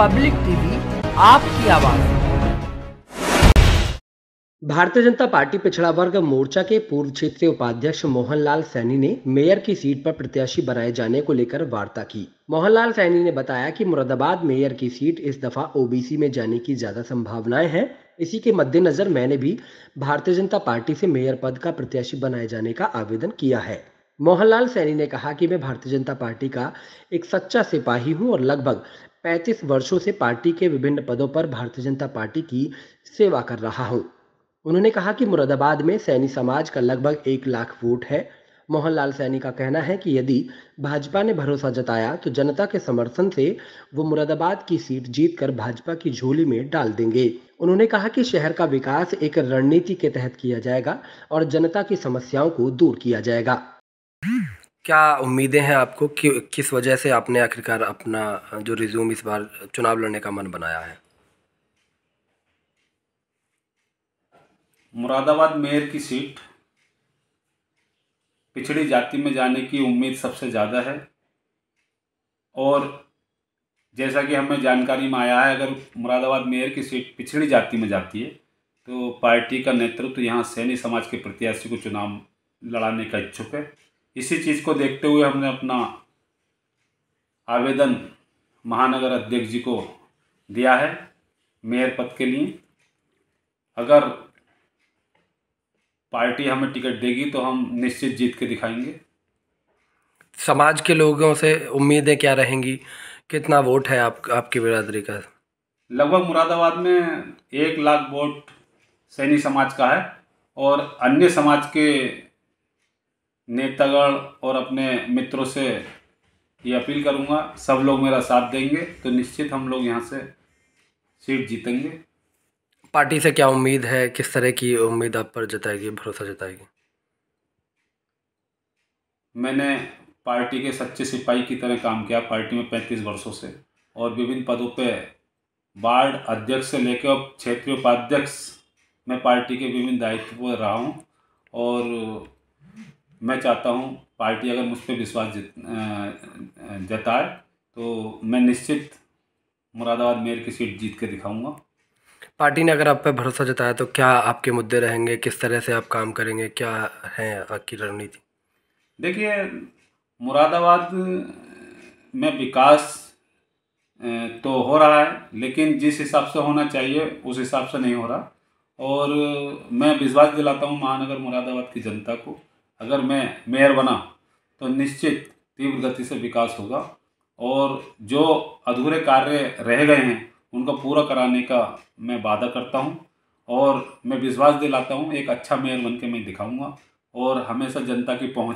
public TV आपकी आवाज भारतीय जनता पार्टी पिछड़ा वर्ग मोर्चा के पूर्व क्षेत्रीय उपाध्यक्ष मोहनलाल सैनी ने मेयर की सीट पर प्रत्याशी बनाए जाने को लेकर वार्ता की मोहनलाल सैनी ने बताया कि मुरादाबाद मेयर की सीट इस दफा ओबीसी में जाने की ज्यादा संभावनाएं हैं इसी के मद्देनजर मैंने भी भारतीय जनता पार्टी से मेयर पद का प्रत्याशी बनाए जाने का आवेदन किया है मोहनलाल सैनी ने कहा कि मैं भारतीय जनता पार्टी का एक सच्चा सिपाही हूं और लगभग 35 वर्षों से पार्टी के विभिन्न पदों पर भारतीय जनता पार्टी की सेवा कर रहा हूं उन्होंने कहा कि मुरादाबाद में सैनी समाज का लगभग एक लाख वोट है मोहनलाल सैनी का कहना है कि यदि भाजपा ने भरोसा जताया तो जनता के समर्थन से वो मुरादाबाद की सीट जीतकर भाजपा की झोली में डाल देंगे उन्होंने कहा कि शहर का विकास एक रणनीति के तहत किया जाएगा और जनता की समस्याओं को दूर किया जाएगा क्या उम्मीदें हैं आपको कि किस वजह से आपने आखिरकार अपना जो रिज्यूम इस बार चुनाव लड़ने का मन बनाया है मुरादाबाद मेयर की सीट पिछड़ी जाति में जाने की उम्मीद सबसे ज़्यादा है और जैसा कि हमें जानकारी में आया है अगर मुरादाबाद मेयर की सीट पिछड़ी जाति में जाती है तो पार्टी का नेतृत्व यहाँ सैनी समाज के प्रत्याशी को चुनाव लड़ाने का इच्छुक है इसी चीज़ को देखते हुए हमने अपना आवेदन महानगर अध्यक्ष जी को दिया है मेयर पद के लिए अगर पार्टी हमें टिकट देगी तो हम निश्चित जीत के दिखाएंगे समाज के लोगों से उम्मीदें क्या रहेंगी कितना वोट है आप आपकी बिरादरी का लगभग मुरादाबाद में एक लाख वोट सैनी समाज का है और अन्य समाज के नेतागण और अपने मित्रों से ये अपील करूँगा सब लोग मेरा साथ देंगे तो निश्चित हम लोग यहाँ से सीट जीतेंगे पार्टी से क्या उम्मीद है किस तरह की उम्मीद आप पर जताएगी भरोसा जताएगी मैंने पार्टी के सच्चे सिपाही की तरह काम किया पार्टी में पैंतीस वर्षों से और विभिन्न पदों पे वार्ड अध्यक्ष से लेकर अब क्षेत्रीय उपाध्यक्ष मैं पार्टी के विभिन्न दायित्व पर रहा हूँ और मैं चाहता हूँ पार्टी अगर मुझ पर विश्वास जताए तो मैं निश्चित मुरादाबाद मेयर की सीट जीत के दिखाऊंगा पार्टी ने अगर आप पर भरोसा जताया तो क्या आपके मुद्दे रहेंगे किस तरह से आप काम करेंगे क्या है आपकी रणनीति देखिए मुरादाबाद में विकास तो हो रहा है लेकिन जिस हिसाब से होना चाहिए उस हिसाब से नहीं हो रहा और मैं विश्वास दिलाता हूँ महानगर मुरादाबाद की जनता को अगर मैं मेयर बना तो निश्चित तीव्र गति से विकास होगा और जो अधूरे कार्य रह गए हैं उनको पूरा कराने का मैं वादा करता हूँ और मैं विश्वास दिलाता हूँ एक अच्छा मेयर बन के मैं दिखाऊँगा और हमेशा जनता की पहुँच